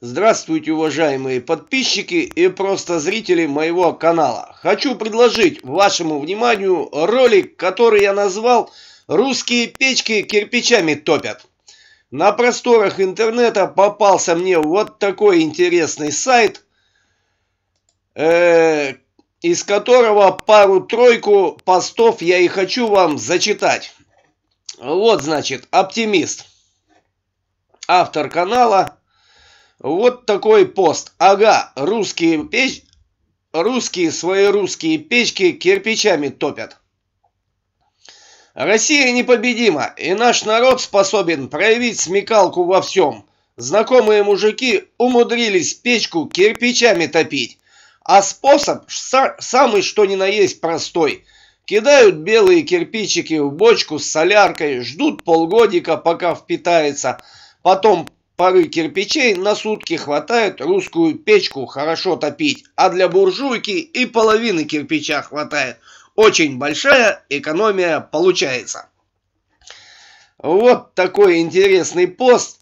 Здравствуйте, уважаемые подписчики и просто зрители моего канала. Хочу предложить вашему вниманию ролик, который я назвал «Русские печки кирпичами топят». На просторах интернета попался мне вот такой интересный сайт, э, из которого пару-тройку постов я и хочу вам зачитать. Вот, значит, «Оптимист». Автор канала – вот такой пост. Ага, русские печь... Русские свои русские печки кирпичами топят. Россия непобедима, и наш народ способен проявить смекалку во всем. Знакомые мужики умудрились печку кирпичами топить. А способ самый что ни на есть простой. Кидают белые кирпичики в бочку с соляркой, ждут полгодика, пока впитается. Потом Пары кирпичей на сутки хватает русскую печку хорошо топить, а для буржуйки и половины кирпича хватает. Очень большая экономия получается. Вот такой интересный пост.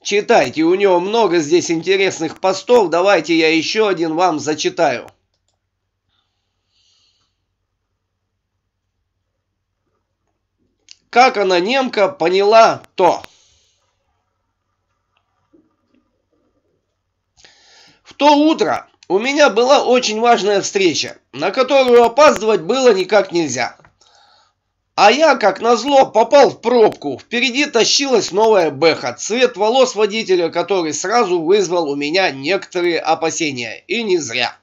Читайте, у него много здесь интересных постов. Давайте я еще один вам зачитаю. Как она, немка, поняла то? В то утро у меня была очень важная встреча, на которую опаздывать было никак нельзя. А я, как назло, попал в пробку. Впереди тащилась новая Бэха, цвет волос водителя, который сразу вызвал у меня некоторые опасения. И не зря.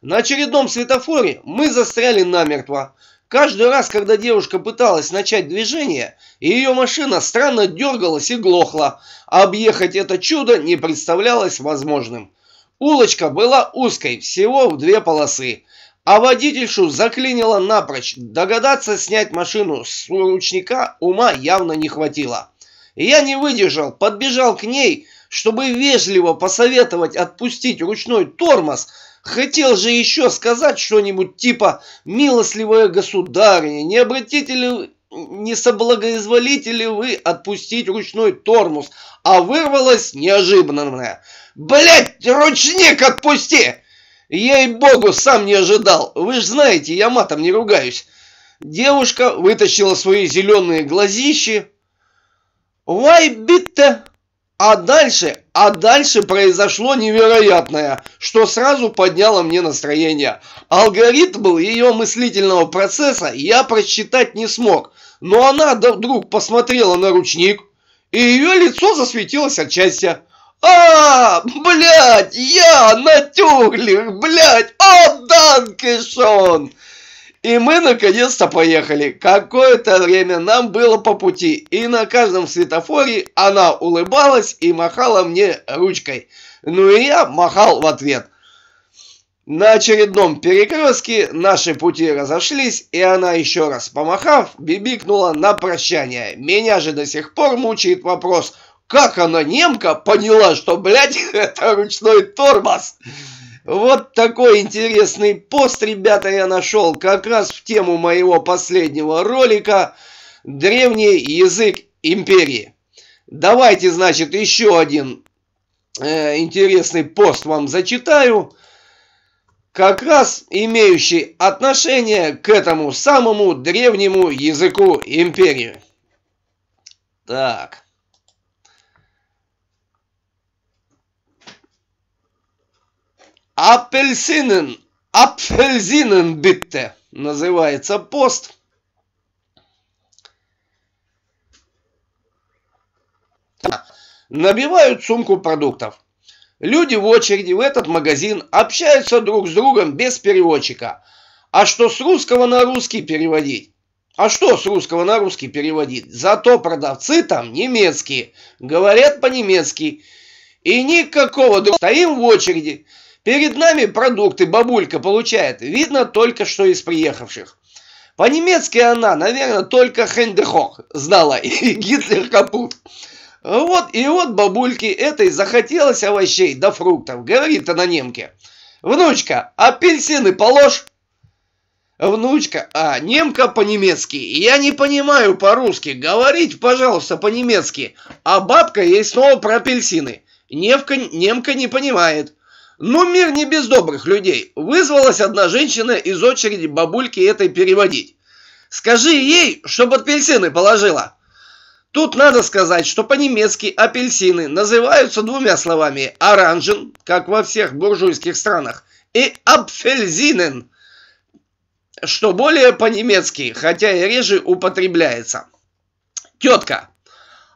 На очередном светофоре мы застряли намертво. Каждый раз, когда девушка пыталась начать движение, ее машина странно дергалась и глохла. объехать это чудо не представлялось возможным. Улочка была узкой, всего в две полосы, а водительшу заклинило напрочь. Догадаться снять машину с ручника ума явно не хватило. Я не выдержал, подбежал к ней, чтобы вежливо посоветовать отпустить ручной тормоз, Хотел же еще сказать что-нибудь типа «Милостливая государыня, не обратите ли не соблагоизволите ли вы отпустить ручной тормоз? А вырвалось неожиданное. Блять, ручник отпусти! Ей-богу, сам не ожидал. Вы же знаете, я матом не ругаюсь. Девушка вытащила свои зеленые глазищи. «Вай, битте!» А дальше, а дальше произошло невероятное, что сразу подняло мне настроение. Алгоритм ее мыслительного процесса я просчитать не смог, но она вдруг посмотрела на ручник, и ее лицо засветилось от счастья. А, блядь, я на натюрлих, блядь, о, Данкишон. И мы наконец-то поехали. Какое-то время нам было по пути, и на каждом светофоре она улыбалась и махала мне ручкой. Ну и я махал в ответ. На очередном перекрестке наши пути разошлись, и она еще раз помахав, бибикнула на прощание. Меня же до сих пор мучает вопрос, как она немка поняла, что, блядь, это ручной тормоз. Вот такой интересный пост, ребята, я нашел как раз в тему моего последнего ролика «Древний язык империи». Давайте, значит, еще один э, интересный пост вам зачитаю, как раз имеющий отношение к этому самому древнему языку империи. Так. Апельсинен, апельзинен битте называется пост. Набивают сумку продуктов. Люди в очереди в этот магазин общаются друг с другом без переводчика. А что с русского на русский переводить? А что с русского на русский переводить? Зато продавцы там немецкие, говорят по-немецки. И никакого друга. Стоим в очереди. Перед нами продукты бабулька получает, видно только что из приехавших. По-немецки она, наверное, только Хендехох знала и Гитлер капут. Вот и вот бабульке этой захотелось овощей да фруктов, говорит она немке. Внучка, а апельсины положь. Внучка, а немка по-немецки. Я не понимаю по-русски. Говорить, пожалуйста, по-немецки. А бабка ей снова про апельсины. Невка, немка не понимает. Ну, мир не без добрых людей. Вызвалась одна женщина из очереди бабульки этой переводить. Скажи ей, чтобы апельсины положила. Тут надо сказать, что по-немецки апельсины называются двумя словами «оранжен», как во всех буржуйских странах, и «апфельзинен», что более по-немецки, хотя и реже употребляется. Тетка,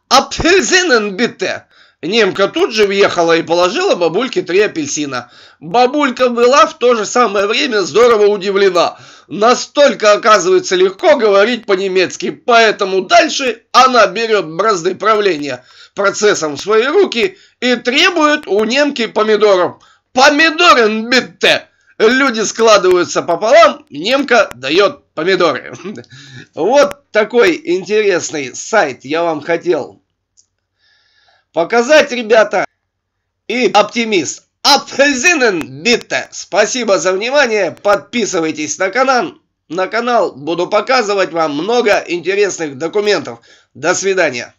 «апфельзинен битте» Немка тут же въехала и положила бабульке три апельсина. Бабулька была в то же самое время здорово удивлена. Настолько, оказывается, легко говорить по-немецки, поэтому дальше она берет бразды правления процессом в свои руки и требует у немки помидоров. «Помидорен, битте!» Люди складываются пополам, немка дает помидоры. Вот такой интересный сайт я вам хотел Показать, ребята! И оптимист. Апфельзинен битте. Спасибо за внимание. Подписывайтесь на канал. На канал буду показывать вам много интересных документов. До свидания.